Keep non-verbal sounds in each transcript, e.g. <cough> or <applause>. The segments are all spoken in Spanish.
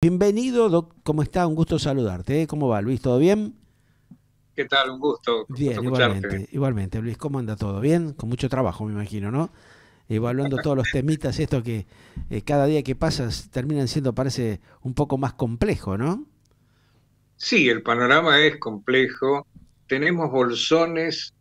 Bienvenido, ¿Cómo está? Un gusto saludarte. ¿eh? ¿Cómo va, Luis? ¿Todo bien? ¿Qué tal? Un gusto. Bien, igualmente, igualmente. Luis, ¿cómo anda todo? ¿Bien? Con mucho trabajo, me imagino, ¿no? Evaluando todos los temitas, esto que eh, cada día que pasas terminan siendo, parece, un poco más complejo, ¿no? Sí, el panorama es complejo. Tenemos bolsones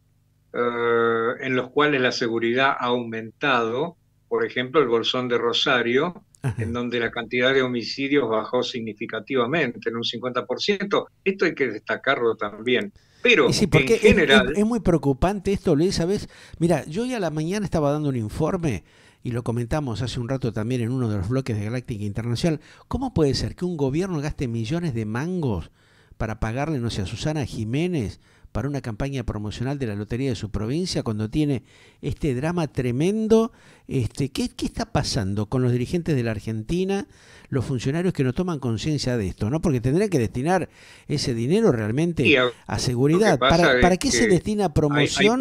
eh, en los cuales la seguridad ha aumentado. Por ejemplo, el bolsón de Rosario, en donde la cantidad de homicidios bajó significativamente, en un 50%. Esto hay que destacarlo también. Pero en general... Es, muy preocupante esto, Luis, ¿sabes? Mira, yo ya a la mañana estaba dando un informe y lo comentamos hace un rato también en uno de los bloques de Galáctica Internacional. ¿Cómo puede ser que un gobierno gaste millones de mangos para pagarle, no sé, a Susana Jiménez, para una campaña promocional de la lotería de su provincia cuando tiene este drama tremendo. Este, ¿qué, ¿Qué está pasando con los dirigentes de la Argentina, los funcionarios que no toman conciencia de esto? ¿no? Porque tendrían que destinar ese dinero realmente a seguridad. ¿Para, qué se destina promoción?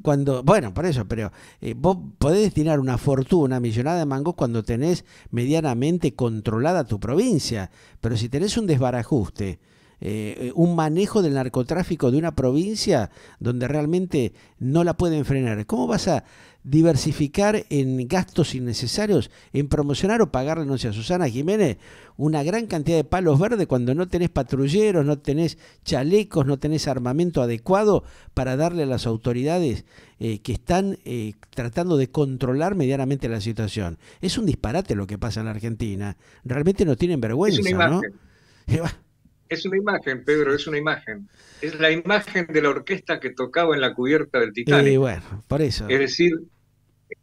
cuando, bueno, por eso, pero eh, vos podés destinar una fortuna millonada de mangos cuando tenés medianamente controlada tu provincia. Pero si tenés un desbarajuste, eh, un manejo del narcotráfico de una provincia donde realmente no la pueden frenar? ¿Cómo vas a diversificar en gastos innecesarios, en promocionar o pagarle, no sé, a Susana Jiménez una gran cantidad de palos verdes cuando no tenés patrulleros, no tenés chalecos, no tenés armamento adecuado para darle a las autoridades eh, que están eh, tratando de controlar medianamente la situación? Es un disparate lo que pasa en la Argentina. Realmente no tienen vergüenza, <laughs> Es una imagen, Pedro, es una imagen. Es la imagen de la orquesta que tocaba en la cubierta del Titanic. Y bueno, por eso. Es decir,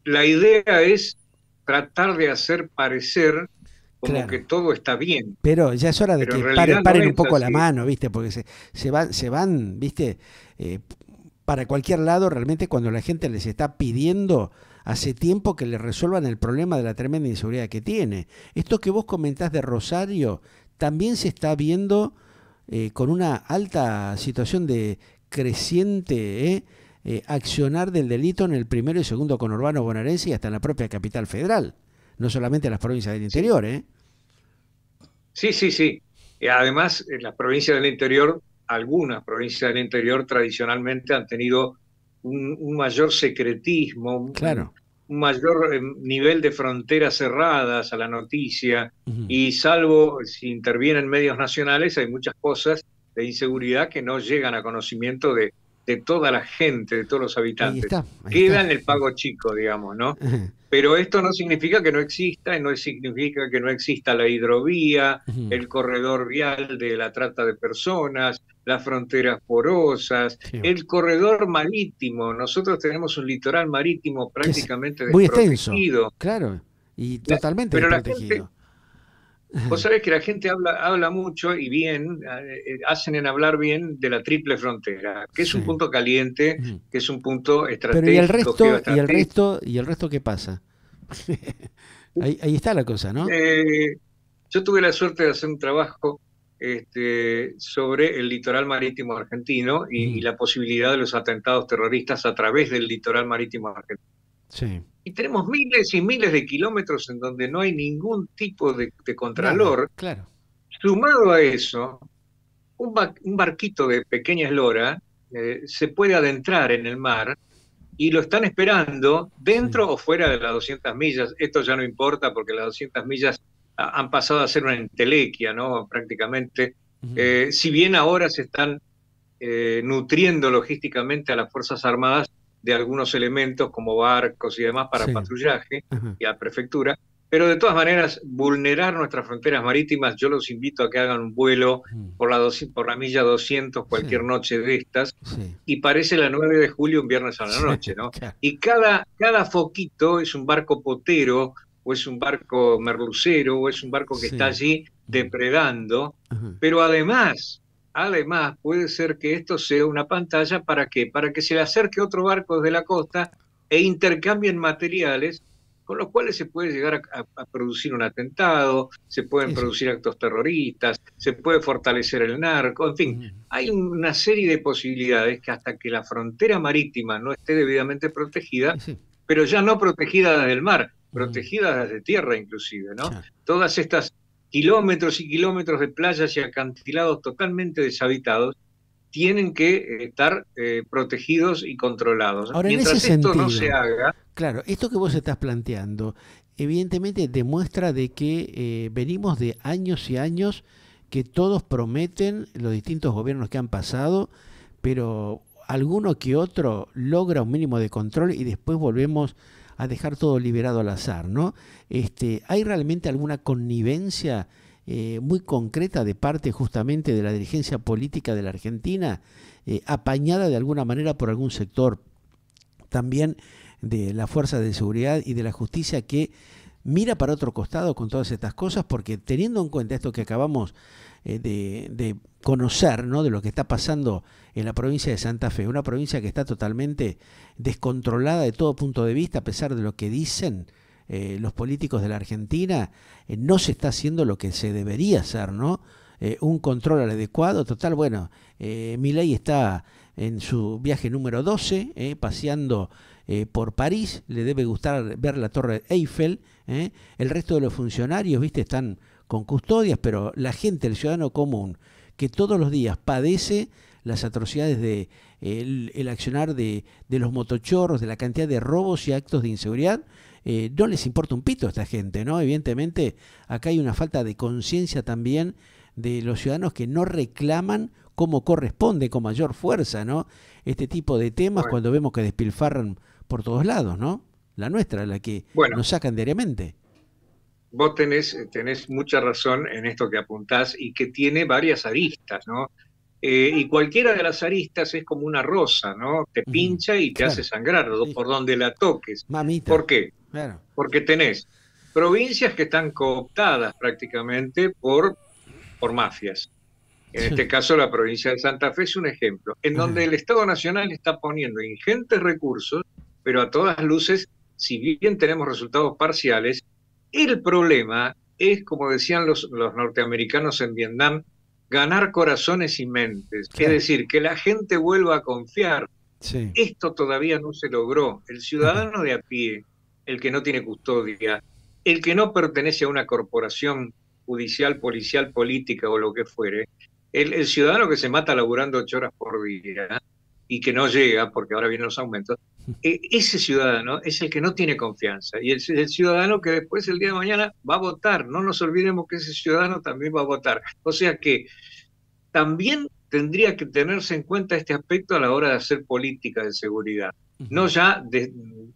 la idea es tratar de hacer parecer como que todo está bien. Pero ya es hora de que paren, un poco la mano, ¿viste? Porque se, van, se van, ¿viste? Eh, para cualquier lado, realmente cuando la gente les está pidiendo hace tiempo que le resuelvan el problema de la tremenda inseguridad que tiene. Esto que vos comentás de Rosario también se está viendo eh, con una alta situación de creciente eh, eh, accionar del delito en el primero y segundo conurbano bonaerense y hasta en la propia capital federal, no solamente en las provincias del interior. Sí, sí, sí. además, en las provincias del interior, algunas provincias del interior tradicionalmente han tenido un, mayor secretismo, claro un mayor eh, nivel de fronteras cerradas a la noticia y salvo si intervienen medios nacionales, hay muchas cosas de inseguridad que no llegan a conocimiento de, toda la gente, de todos los habitantes. Queda en el pago chico, digamos, ¿no? Pero esto no significa que no exista y no significa que no exista la hidrovía, el corredor vial de la trata de personas, las fronteras porosas, el corredor marítimo. Nosotros tenemos un litoral marítimo prácticamente muy Claro, y totalmente pero La gente, vos sabés que la gente habla, habla mucho y bien, eh, hacen en hablar bien de la triple frontera, que es un punto caliente, mm. que es un punto estratégico. Pero ¿y el resto, y el resto, y el resto qué pasa? <laughs> ahí, está la cosa, ¿no? Eh, yo tuve la suerte de hacer un trabajo este, sobre el litoral marítimo argentino y, la posibilidad de los atentados terroristas a través del litoral marítimo argentino. Y tenemos miles y miles de kilómetros en donde no hay ningún tipo de, contralor. Claro, Sumado a eso, un, barquito de pequeña eslora eh, se puede adentrar en el mar y lo están esperando dentro o fuera de las 200 millas. Esto ya no importa porque las 200 millas han pasado a ser una entelequia, ¿no? Prácticamente. Eh, si bien ahora se están eh, nutriendo logísticamente a las Fuerzas Armadas de algunos elementos como barcos y demás para patrullaje y a prefectura, pero de todas maneras, vulnerar nuestras fronteras marítimas, yo los invito a que hagan un vuelo por la, por la milla 200 cualquier noche de estas, y parece la 9 de julio un viernes a la noche, ¿no? <laughs> Y cada, cada foquito es un barco potero o es un barco merlucero, o es un barco que está allí depredando, pero además, además puede ser que esto sea una pantalla para que, para que se le acerque otro barco desde la costa e intercambien materiales con los cuales se puede llegar a, producir un atentado, se pueden producir actos terroristas, se puede fortalecer el narco, en fin, hay una serie de posibilidades que hasta que la frontera marítima no esté debidamente protegida, pero ya no protegida del mar, protegidas desde mm. tierra inclusive, ¿no? Todas estas kilómetros y kilómetros de playas y acantilados totalmente deshabitados tienen que estar eh, protegidos y controlados. Ahora, Mientras en ese esto no se haga... Claro, esto que vos estás planteando evidentemente demuestra de que eh, venimos de años y años que todos prometen, los distintos gobiernos que han pasado, pero alguno que otro logra un mínimo de control y después volvemos a dejar todo liberado al azar, ¿no? Este, ¿Hay realmente alguna connivencia eh, muy concreta de parte justamente de la dirigencia política de la Argentina, eh, apañada de alguna manera por algún sector también de la fuerza de seguridad y de la justicia que mira para otro costado con todas estas cosas, porque teniendo en cuenta esto que acabamos eh, de, de, conocer ¿no? de lo que está pasando en la provincia de Santa Fe, una provincia que está totalmente descontrolada de todo punto de vista, a pesar de lo que dicen eh, los políticos de la Argentina, eh, no se está haciendo lo que se debería hacer, ¿no? Eh, un control adecuado, total, bueno, Milei está en su viaje número 12, paseando por París, le debe gustar ver la Torre Eiffel, el resto de los funcionarios, viste, están con custodias, pero la gente, el ciudadano común, que todos los días padece las atrocidades de el, accionar de, los motochorros, de la cantidad de robos y actos de inseguridad, eh, no les importa un pito a esta gente, ¿no? Evidentemente, acá hay una falta de conciencia también de los ciudadanos que no reclaman como corresponde, con mayor fuerza, ¿no? Este tipo de temas cuando vemos que despilfarran por todos lados, ¿no? La nuestra, la que nos sacan diariamente vos tenés, tenés mucha razón en esto que apuntás y que tiene varias aristas, ¿no? Eh, y cualquiera de las aristas es como una rosa, ¿no? Te pincha y te hace sangrar por donde la toques. Mamita. ¿Por qué? Porque tenés provincias que están cooptadas prácticamente por, por mafias. En este caso la provincia de Santa Fe es un ejemplo, en donde el Estado Nacional está poniendo ingentes recursos, pero a todas luces, si bien tenemos resultados parciales, el problema es, como decían los, los norteamericanos en Vietnam, ganar corazones y mentes. Es decir, que la gente vuelva a confiar. Esto todavía no se logró. El ciudadano de a pie, el que no tiene custodia, el que no pertenece a una corporación judicial, policial, política o lo que fuere, el, el ciudadano que se mata laburando ocho horas por día y que no llega, porque ahora vienen los aumentos, e-, ese ciudadano es el que no tiene confianza y es el ciudadano que después el día de mañana va a votar. No nos olvidemos que ese ciudadano también va a votar. O sea que también tendría que tenerse en cuenta este aspecto a la hora de hacer política de seguridad. No ya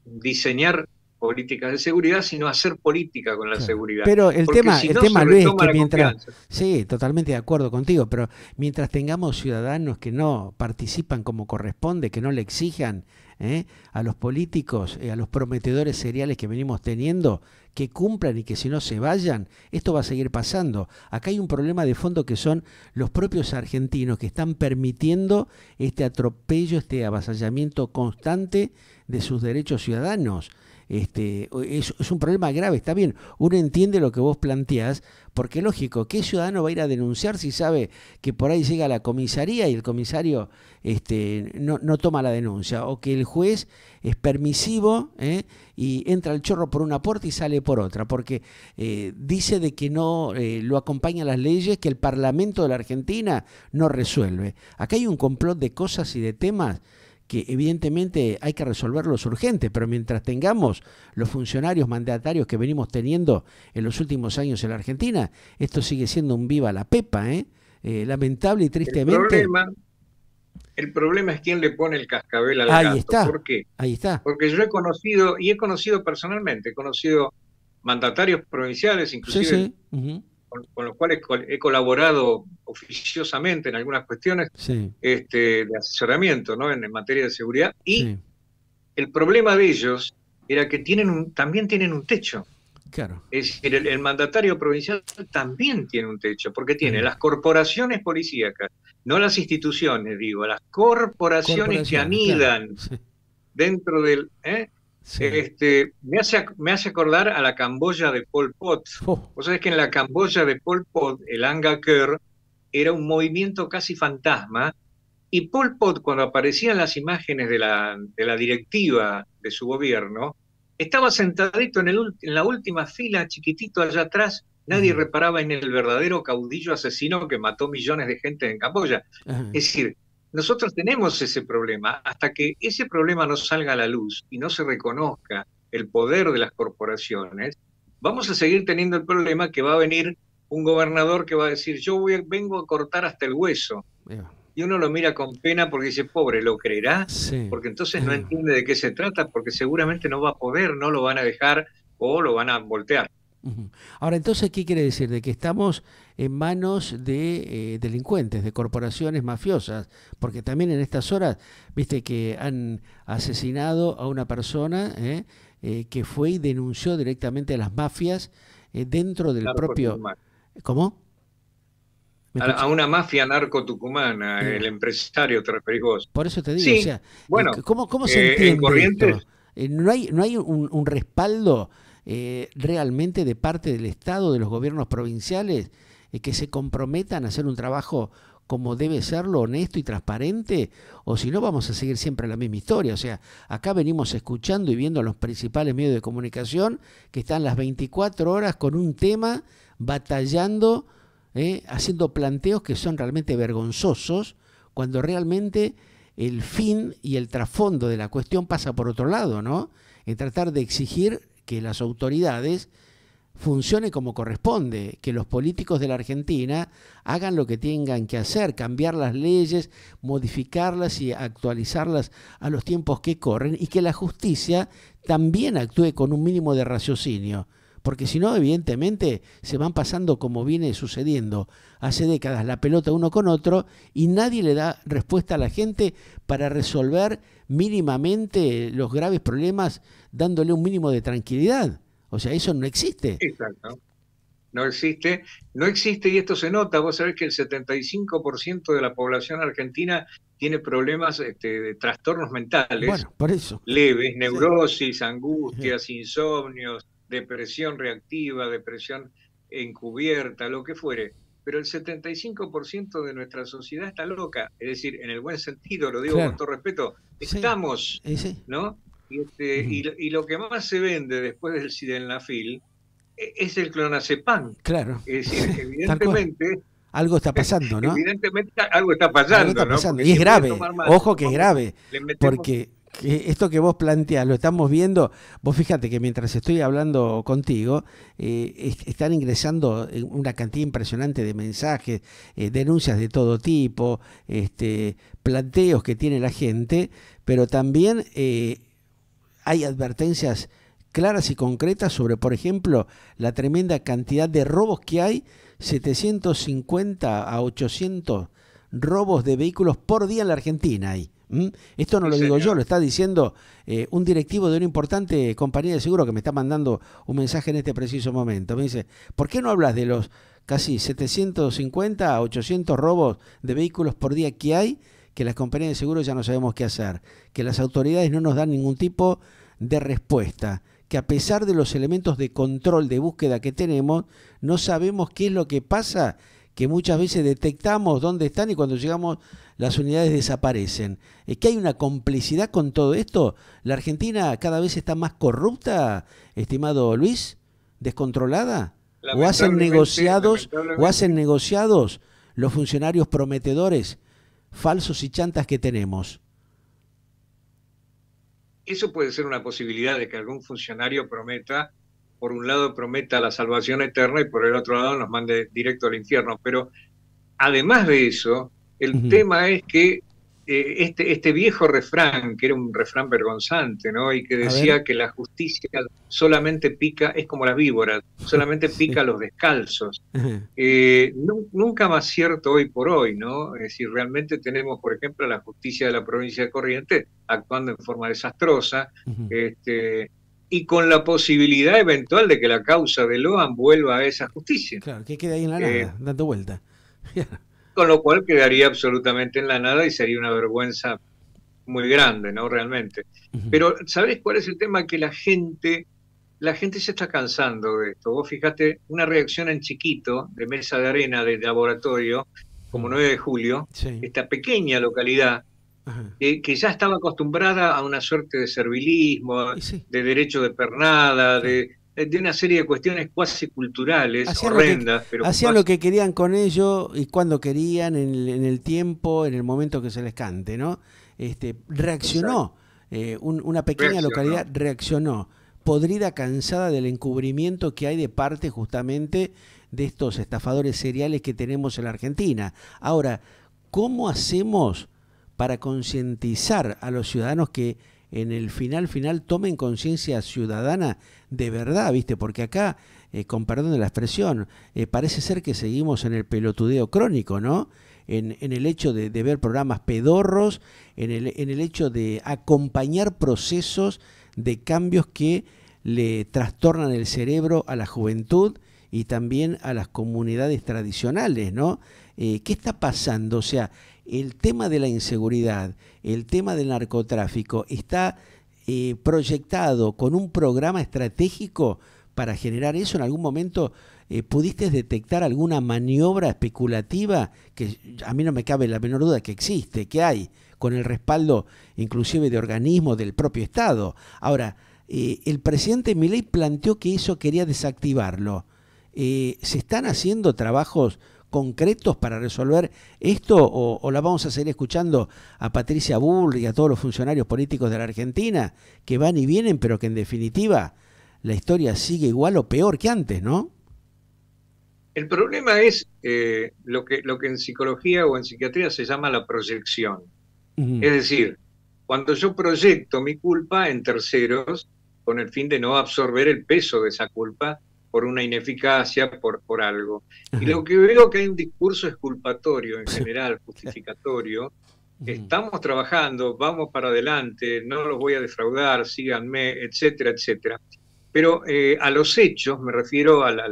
diseñar políticas de seguridad, sino hacer política con la seguridad. Pero el tema, si el tema que mientras, sí, totalmente de acuerdo contigo, pero mientras tengamos ciudadanos que no participan como corresponde, que no le exijan ¿eh? a los políticos, eh, a los prometedores seriales que venimos teniendo, que cumplan y que si no se vayan, esto va a seguir pasando. Acá hay un problema de fondo que son los propios argentinos que están permitiendo este atropello, este avasallamiento constante de sus derechos ciudadanos. Este, es, un problema grave, está bien, uno entiende lo que vos planteás, porque lógico, ¿qué ciudadano va a ir a denunciar si sabe que por ahí llega la comisaría y el comisario este, no, toma la denuncia? O que el juez es permisivo ¿eh? y entra el chorro por una puerta y sale por otra, porque eh, dice de que no eh, lo acompañan las leyes, que el Parlamento de la Argentina no resuelve. Acá hay un complot de cosas y de temas que evidentemente hay que resolverlos urgentes, pero mientras tengamos los funcionarios mandatarios que venimos teniendo en los últimos años en la Argentina, esto sigue siendo un viva la pepa, ¿eh? eh lamentable y tristemente. El problema, es quién le pone el cascabel al ahí gato. Está, Ahí está. Porque yo he conocido, y he conocido personalmente, he conocido mandatarios provinciales, inclusive con, los cuales he colaborado oficiosamente en algunas cuestiones este, de asesoramiento ¿no? en, materia de seguridad. Y el problema de ellos era que tienen también tienen un techo. Claro. Es decir, el, mandatario provincial también tiene un techo, porque tiene las corporaciones policíacas, no las instituciones, digo, las corporaciones, que anidan dentro del... ¿eh? Este, me, hace, me hace acordar a la Camboya de Pol Pot. O Vos sabés que en la Camboya de Pol Pot, el Anga Kerr era un movimiento casi fantasma. Y Pol Pot, cuando aparecían las imágenes de la, de la directiva de su gobierno, estaba sentadito en, el, en la última fila, chiquitito allá atrás, Nadie reparaba en el verdadero caudillo asesino que mató millones de gente en Camboya. Es decir, nosotros tenemos ese problema. Hasta que ese problema no salga a la luz y no se reconozca el poder de las corporaciones, vamos a seguir teniendo el problema que va a venir un gobernador que va a decir, yo vengo a cortar hasta el hueso. Y uno lo mira con pena porque dice, pobre, ¿lo creerá? Porque entonces no entiende de qué se trata, porque seguramente no va a poder, no lo van a dejar o lo van a voltear. Ahora, entonces, ¿qué quiere decir? De que estamos en manos de eh, delincuentes, de corporaciones mafiosas, porque también en estas horas, viste que han asesinado a una persona eh, eh, que fue y denunció directamente a las mafias dentro del propio... ¿Cómo? A, una mafia narco tucumana, el empresario, te referís vos. Por eso te digo, o sea, ¿cómo, se entiende no hay, no hay un respaldo realmente de parte del Estado, de los gobiernos provinciales, que se comprometan a hacer un trabajo como debe serlo, honesto y transparente, o si no vamos a seguir siempre la misma historia. O sea, acá venimos escuchando y viendo los principales medios de comunicación que están las 24 horas con un tema, batallando, ¿eh? haciendo planteos que son realmente vergonzosos, cuando realmente el fin y el trasfondo de la cuestión pasa por otro lado, ¿no? En tratar de exigir que las autoridades funcione como corresponde, que los políticos de la Argentina hagan lo que tengan que hacer, cambiar las leyes, modificarlas y actualizarlas a los tiempos que corren y que la justicia también actúe con un mínimo de raciocinio, porque si no, evidentemente, se van pasando como viene sucediendo hace décadas la pelota uno con otro y nadie le da respuesta a la gente para resolver mínimamente los graves problemas dándole un mínimo de tranquilidad. O sea, eso no existe. Exacto. No existe, no existe y esto se nota. Vos sabés que el 75% de la población argentina tiene problemas este, de trastornos mentales. Bueno, por eso. Leves, neurosis, angustias, insomnios, depresión reactiva, depresión encubierta, lo que fuere. Pero el 75% de nuestra sociedad está loca. Es decir, en el buen sentido, lo digo con todo respeto, estamos, ¿no? Este, y, lo que más se vende después del Sildenafil e, es el clonazepam. Claro. Es decir, <laughs> evidentemente... algo está eh, pasando, ¿no? Evidentemente algo está pasando. ¿no? Y es grave. Ojo que es grave. Porque esto que vos planteas lo estamos viendo, vos fíjate que mientras estoy hablando contigo, eh, están ingresando una cantidad impresionante de mensajes, eh, denuncias de todo tipo, este, planteos que tiene la gente, pero también hay advertencias claras y concretas sobre, por ejemplo, la tremenda cantidad de robos que hay, 750 a 800 robos de vehículos por día en la Argentina hay. Esto no lo digo yo, lo está diciendo eh, un directivo de una importante compañía de seguro que me está mandando un mensaje en este preciso momento. Me dice, ¿por qué no hablas de los casi 750 a 800 robos de vehículos por día que hay que las compañías de seguros ya no sabemos qué hacer, que las autoridades no nos dan ningún tipo de respuesta, que a pesar de los elementos de control de búsqueda que tenemos, no sabemos qué es lo que pasa, que muchas veces detectamos dónde están y cuando llegamos las unidades desaparecen. Es que hay una complicidad con todo esto. La Argentina cada vez está más corrupta, estimado Luis, descontrolada. O hacen negociados, o hacen negociados los funcionarios prometedores falsos y chantas que tenemos? Eso puede ser una posibilidad de que algún funcionario prometa, por un lado prometa la salvación eterna y por el otro lado nos mande directo al infierno. Pero además de eso, el tema es que eh, este, este viejo refrán, que era un refrán vergonzante, ¿no? Y que decía que la justicia solamente pica, es como las víboras, solamente <laughs> pica a los descalzos. <laughs> Eh, nunca más cierto hoy por hoy, ¿no? Es realmente tenemos, por ejemplo, la justicia de la provincia de Corrientes actuando en forma desastrosa, este, y con la posibilidad eventual de que la causa de Loan vuelva a esa justicia. Claro, que quede ahí en la nada, eh, dando vuelta. <laughs> con lo cual quedaría absolutamente en la nada y sería una vergüenza muy grande, ¿no? Realmente. Pero, sabéis cuál es el tema? Que la gente, la gente se está cansando de esto. Vos fijate, una reacción en chiquito, de mesa de arena, de laboratorio, como 9 de julio, esta pequeña localidad, que, ya estaba acostumbrada a una suerte de servilismo, de derecho de pernada, de, eh, de una serie de cuestiones cuasi culturales, horrendas. pero hacían lo que querían con ello y cuando querían, en el, tiempo, en el momento que se les cante, ¿no? Este, reaccionó, eh, una pequeña localidad reaccionó, podrida, cansada del encubrimiento que hay de parte justamente de estos estafadores seriales que tenemos en la Argentina. Ahora, ¿cómo hacemos para concientizar a los ciudadanos que en el final final tomen conciencia ciudadana de verdad, ¿viste? Porque acá, eh, con perdón de la expresión, eh, parece ser que seguimos en el pelotudeo crónico, ¿no? En, el hecho de, ver programas pedorros, en el, hecho de acompañar procesos de cambios que le trastornan el cerebro a la juventud y también a las comunidades tradicionales, ¿no? Eh, ¿Qué está pasando? O sea, el tema de la inseguridad, el tema del narcotráfico está eh, proyectado con un programa estratégico para generar eso. En algún momento eh, pudiste detectar alguna maniobra especulativa que a mí no me cabe la menor duda que existe, que hay, con el respaldo inclusive de organismos del propio Estado. Ahora, eh, el presidente Miley planteó que eso quería desactivarlo. ¿Se están haciendo trabajos concretos para resolver esto o, la vamos a seguir escuchando a Patricia Bull y a todos los funcionarios políticos de la Argentina que van y vienen, pero que en definitiva la historia sigue igual o peor que antes, ¿no? El problema es eh, lo, que, lo que en psicología o en psiquiatría se llama la proyección. Es decir, cuando yo proyecto mi culpa en terceros con el fin de no absorber el peso de esa culpa por una ineficacia, por, por algo. Y lo que veo que hay un discurso esculpatorio en general, justificatorio. Estamos trabajando, vamos para adelante, no los voy a defraudar, síganme, etcétera, etcétera. Pero eh, a los hechos me refiero a, la,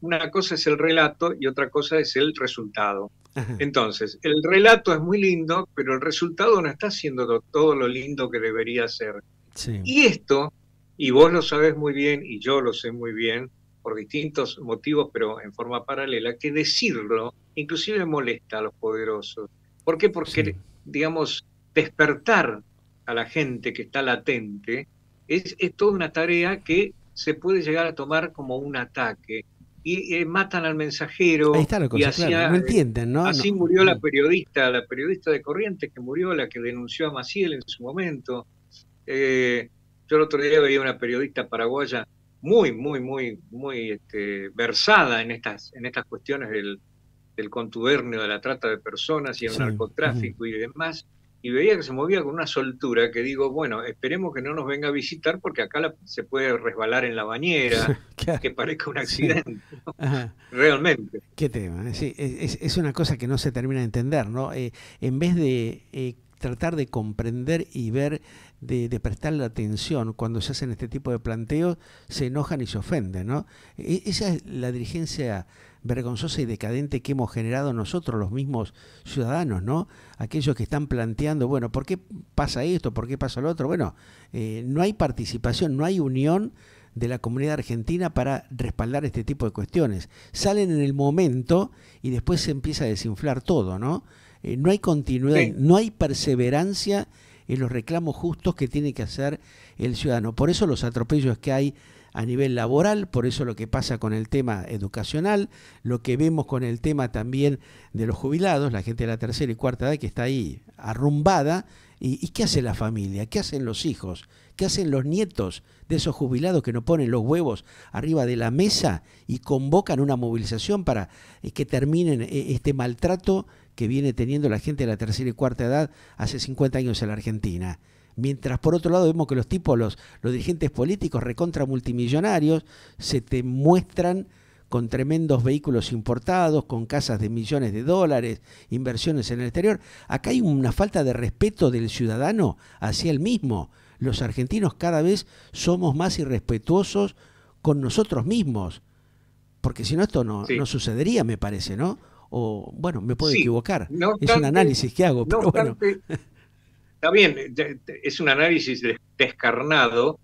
una cosa es el relato y otra cosa es el resultado. Entonces, el relato es muy lindo, pero el resultado no está siendo todo lo lindo que debería ser. Y esto, y vos lo sabés muy bien y yo lo sé muy bien, por distintos motivos, pero en forma paralela, que decirlo inclusive molesta a los poderosos. ¿Por qué? Porque, digamos, despertar a la gente que está latente es, toda una tarea que se puede llegar a tomar como un ataque. Y eh, matan al mensajero. Ahí está y así, no entienden, ¿no? Así murió la periodista, la periodista de Corrientes que murió, la que denunció a Maciel en su momento. Eh, yo el otro día veía una periodista paraguaya muy, muy, muy, muy este, versada en estas, en estas cuestiones del, contubernio, de la trata de personas y el narcotráfico y demás, y veía que se movía con una soltura que digo, bueno, esperemos que no nos venga a visitar porque acá se puede resbalar en la bañera, <laughs> que parezca un accidente, <laughs> realmente. Qué tema, ¿eh? es, una cosa que no se termina de entender, ¿no? Eh, en vez de eh, tratar de comprender y ver, de, prestar la atención cuando se hacen este tipo de planteos, se enojan y se ofenden. ¿no? E, esa es la dirigencia vergonzosa y decadente que hemos generado nosotros, los mismos ciudadanos, ¿no? Aquellos que están planteando, bueno, ¿por qué pasa esto? ¿Por qué pasa lo otro? Bueno, eh, no hay participación, no hay unión de la comunidad argentina para respaldar este tipo de cuestiones. Salen en el momento y después se empieza a desinflar todo, ¿no? Eh, no hay continuidad, no hay perseverancia en los reclamos justos que tiene que hacer el ciudadano. Por eso los atropellos que hay a nivel laboral, por eso lo que pasa con el tema educacional, lo que vemos con el tema también de los jubilados, la gente de la tercera y cuarta edad que está ahí arrumbada ¿Y, qué hace la familia? ¿Qué hacen los hijos? ¿Qué hacen los nietos de esos jubilados que no ponen los huevos arriba de la mesa y convocan una movilización para eh, que terminen eh, este maltrato que viene teniendo la gente de la tercera y cuarta edad hace 50 años en la Argentina? Mientras por otro lado vemos que los tipos, los, los dirigentes políticos recontra multimillonarios, se te muestran con tremendos vehículos importados, con casas de millones de dólares, inversiones en el exterior. Acá hay una falta de respeto del ciudadano hacia él mismo. Los argentinos cada vez somos más irrespetuosos con nosotros mismos, porque si no esto no, sucedería, me parece, ¿no? O bueno, me puedo equivocar. es un análisis que hago, pero Está bien, es un análisis descarnado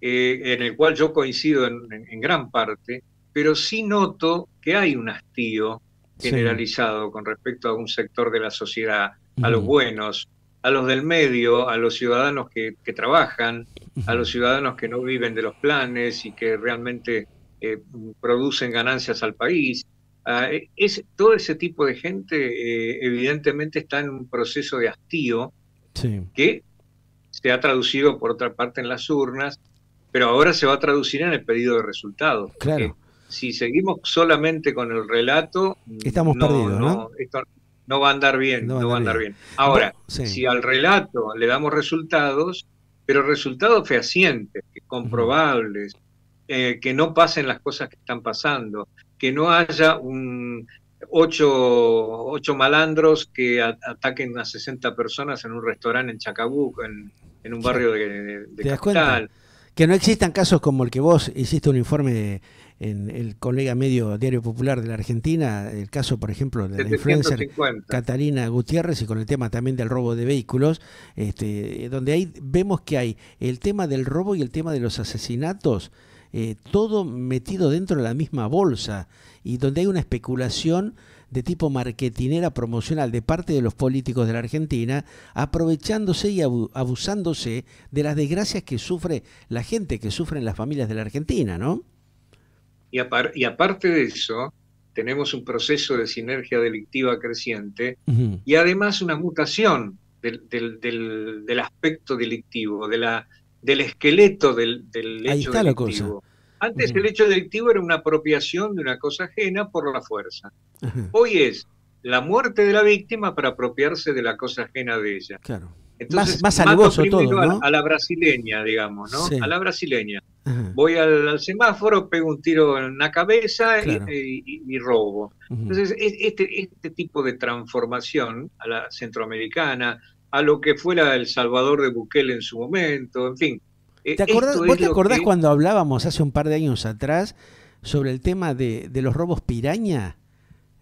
eh, en el cual yo coincido en, en gran parte pero sí noto que hay un hastío generalizado con respecto a un sector de la sociedad, a los buenos, a los del medio, a los ciudadanos que, trabajan, a los ciudadanos que no viven de los planes y que realmente eh, producen ganancias al país. Ah, e, es, todo ese tipo de gente eh, evidentemente está en un proceso de hastío que se ha traducido por otra parte en las urnas, pero ahora se va a traducir en el pedido de resultados. Claro si seguimos solamente con el relato, estamos perdidos, ¿no? Esto no va a andar bien, no, va a andar bien. Ahora, si al relato le damos resultados, pero resultados fehacientes, comprobables, eh, que no pasen las cosas que están pasando, que no haya un ocho, malandros que ataquen a 60 personas en un restaurante en Chacabuco, en, un barrio de, de, Que no existan casos como el que vos hiciste un informe de en el colega medio Diario Popular de la Argentina, el caso, por ejemplo, de la influencer Catalina Gutiérrez y con el tema también del robo de vehículos, este, donde ahí vemos que hay el tema del robo y el tema de los asesinatos, eh, todo metido dentro de la misma bolsa y donde hay una especulación de tipo marketinera promocional de parte de los políticos de la Argentina, aprovechándose y abusándose de las desgracias que sufre la gente, que sufren las familias de la Argentina, ¿no? Y, aparte de eso, tenemos un proceso de sinergia delictiva creciente y además una mutación del, del, aspecto delictivo, de la, del esqueleto del, hecho delictivo. Antes el hecho delictivo era una apropiación de una cosa ajena por la fuerza. Hoy es la muerte de la víctima para apropiarse de la cosa ajena de ella. Claro. Entonces, más, todo, ¿no? a, la brasileña, digamos, ¿no? A la brasileña. Voy al, semáforo, pego un tiro en la cabeza y, eh, robo. Entonces, este, este, tipo de transformación a la centroamericana, a lo que fue El Salvador de Bukele en su momento, en fin. ¿Te ¿Vos te acordás cuando hablábamos hace un par de años atrás sobre el tema de, los robos piraña?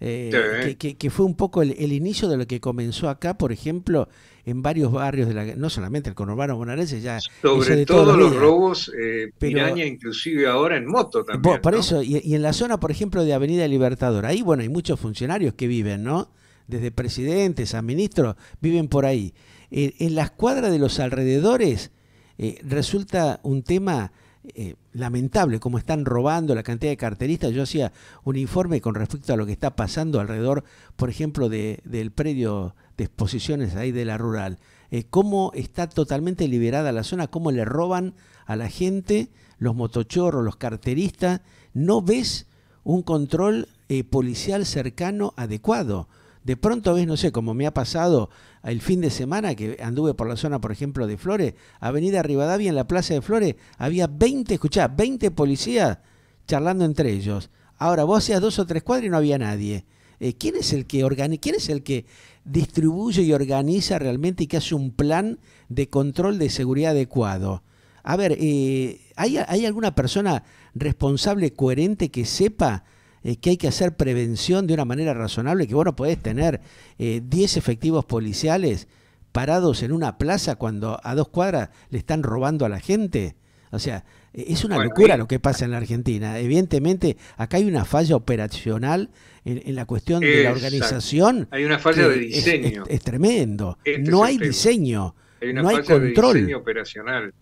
Eh, que, fue un poco el, inicio de lo que comenzó acá, por ejemplo, en varios barrios, de la, no solamente el conurbano bonaerense, ya... Sobre todo los, robos, eh, Piraña inclusive ahora en moto también. por eso, y, en la zona, por ejemplo, de Avenida Libertador, ahí, bueno, hay muchos funcionarios que viven, ¿no? Desde presidentes a ministros, viven por ahí. Eh, en las cuadras de los alrededores eh, resulta un tema eh, lamentable cómo están robando la cantidad de carteristas. Yo hacía un informe con respecto a lo que está pasando alrededor, por ejemplo, del predio de exposiciones ahí de la rural. Eh, cómo está totalmente liberada la zona, cómo le roban a la gente, los motochorros, los carteristas. No ves un control eh, policial cercano adecuado. De pronto ves, no sé, como me ha pasado el fin de semana que anduve por la zona, por ejemplo, de Flores, Avenida Rivadavia, en la Plaza de Flores, había 20, escuchá, 20 policías charlando entre ellos. Ahora vos hacías dos o tres cuadras y no había nadie. Eh, ¿quién, es el que ¿Quién es el que distribuye y organiza realmente y que hace un plan de control de seguridad adecuado? A ver, eh, ¿hay alguna persona responsable, coherente que sepa eh, que hay que hacer prevención de una manera razonable, que vos no podés tener 10 eh, efectivos policiales parados en una plaza cuando a dos cuadras le están robando a la gente. O sea, eh, es una locura lo que pasa en la Argentina. Evidentemente, acá hay una falla operacional en, la cuestión de la organización. Hay una falla de diseño. Es, tremendo. Este no hay diseño. Hay no hay control. operacional.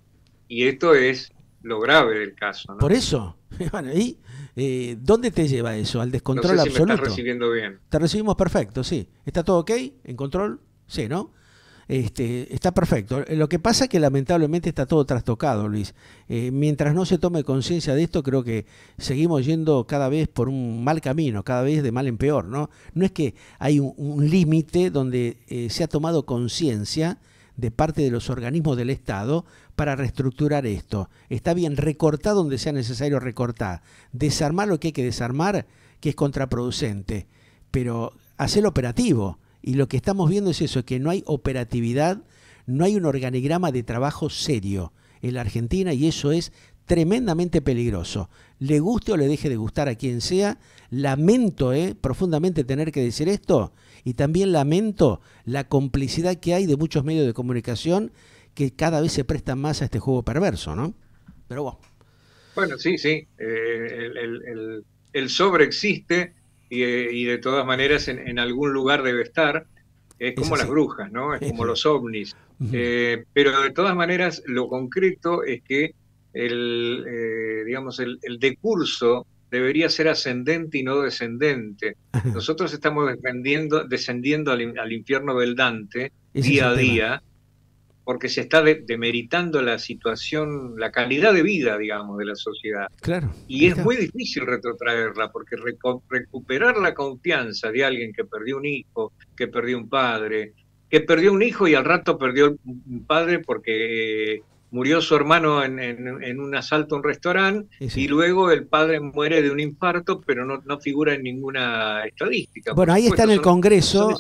Y esto es lo grave del caso. Por eso. <laughs> Bueno, y eh, ¿Dónde te lleva eso? Al descontrol absoluto. bien. Te recibimos perfecto, sí. ¿Está todo ok? ¿En control? Sí, ¿no? Este, está perfecto. Lo que pasa es que lamentablemente está todo trastocado, Luis. Eh, mientras no se tome conciencia de esto, creo que seguimos yendo cada vez por un mal camino, cada vez de mal en peor, ¿no? No es que hay un, límite donde eh, se ha tomado conciencia de parte de los organismos del Estado para reestructurar esto. Está bien, recortar donde sea necesario recortar, desarmar lo que hay que desarmar, que es contraproducente, pero hacer operativo. Y lo que estamos viendo es eso, que no hay operatividad, no hay un organigrama de trabajo serio en la Argentina y eso es tremendamente peligroso. Le guste o le deje de gustar a quien sea, lamento eh, profundamente tener que decir esto, y también lamento la complicidad que hay de muchos medios de comunicación que cada vez se prestan más a este juego perverso, ¿no? Pero bueno. Bueno, sí, sí. Eh, el, el, sobre existe y, eh, de todas maneras en, algún lugar debe estar. Es como las brujas, ¿no? Es, como los ovnis. Eh, pero de todas maneras, lo concreto es que el, digamos, el, decurso debería ser ascendente y no descendente. Nosotros estamos descendiendo, descendiendo al, infierno del Dante día a día, porque se está demeritando la situación, la calidad de vida, digamos, de la sociedad. Claro. Y es muy difícil retrotraerla, porque recuperar la confianza de alguien que perdió un hijo, que perdió un padre, que perdió un hijo y al rato perdió un padre porque eh, murió su hermano en, un asalto a un restaurante y luego el padre muere de un infarto, pero no, no figura en ninguna estadística. Bueno, ahí está en el Congreso.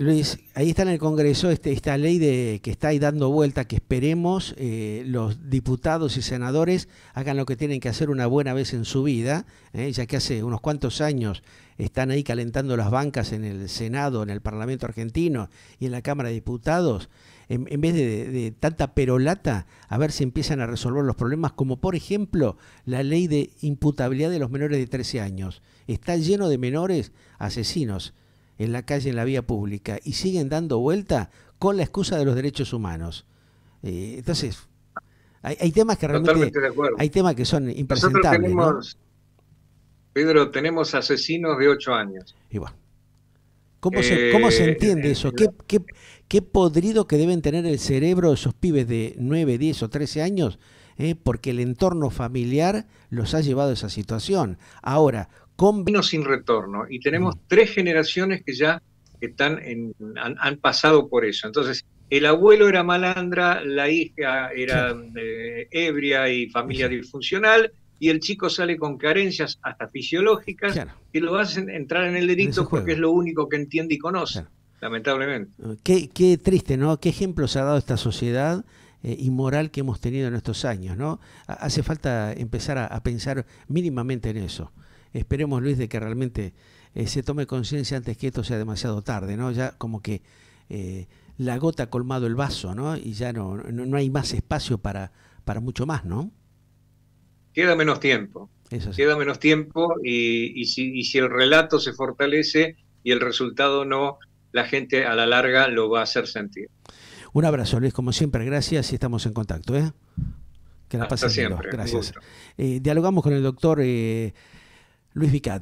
Luis, ahí está en el Congreso este, esta ley de, que está ahí dando vuelta, que esperemos eh, los diputados y senadores hagan lo que tienen que hacer una buena vez en su vida, eh, ya que hace unos cuantos años están ahí calentando las bancas en el Senado, en el Parlamento argentino y en la Cámara de Diputados, en, vez de, de, tanta perolata, a ver si empiezan a resolver los problemas, como por ejemplo la ley de imputabilidad de los menores de 13 años. Está lleno de menores asesinos en la calle, en la vía pública, y siguen dando vuelta con la excusa de los derechos humanos. Eh, entonces, hay, temas que realmente... hay temas que son impresentables. Tenemos, Pedro, tenemos asesinos de ocho años. Y bueno, ¿cómo, se, eh, entiende eh, eso? ¿Qué, qué, podrido que deben tener el cerebro esos pibes de 9, 10 o 13 años, porque el entorno familiar los ha llevado a esa situación. Ahora, con vino sin retorno. Y tenemos mm. tres generaciones que ya están han, pasado por eso. Entonces, el abuelo era malandra, la hija era eh, ebria y familia disfuncional, y el chico sale con carencias hasta fisiológicas que lo hacen entrar en el delito porque es lo único que entiende y conoce, lamentablemente. Eh, qué, triste, ¿no? Qué ejemplos ha dado esta sociedad eh, inmoral que hemos tenido en estos años, ¿no? Hace falta empezar a pensar mínimamente en eso. Esperemos, Luis, de que realmente eh, se tome conciencia antes que esto sea demasiado tarde, ¿no? Ya como que eh, la gota ha colmado el vaso, ¿no? Y ya no, hay más espacio para, para mucho más, ¿no? Queda menos tiempo. Eso Queda menos tiempo y, si, el relato se fortalece y el resultado no, la gente a la larga lo va a hacer sentir. Un abrazo, Luis, como siempre, gracias y estamos en contacto. ¿eh? Que la pasen Gracias. Eh, dialogamos con el doctor Luis Vicard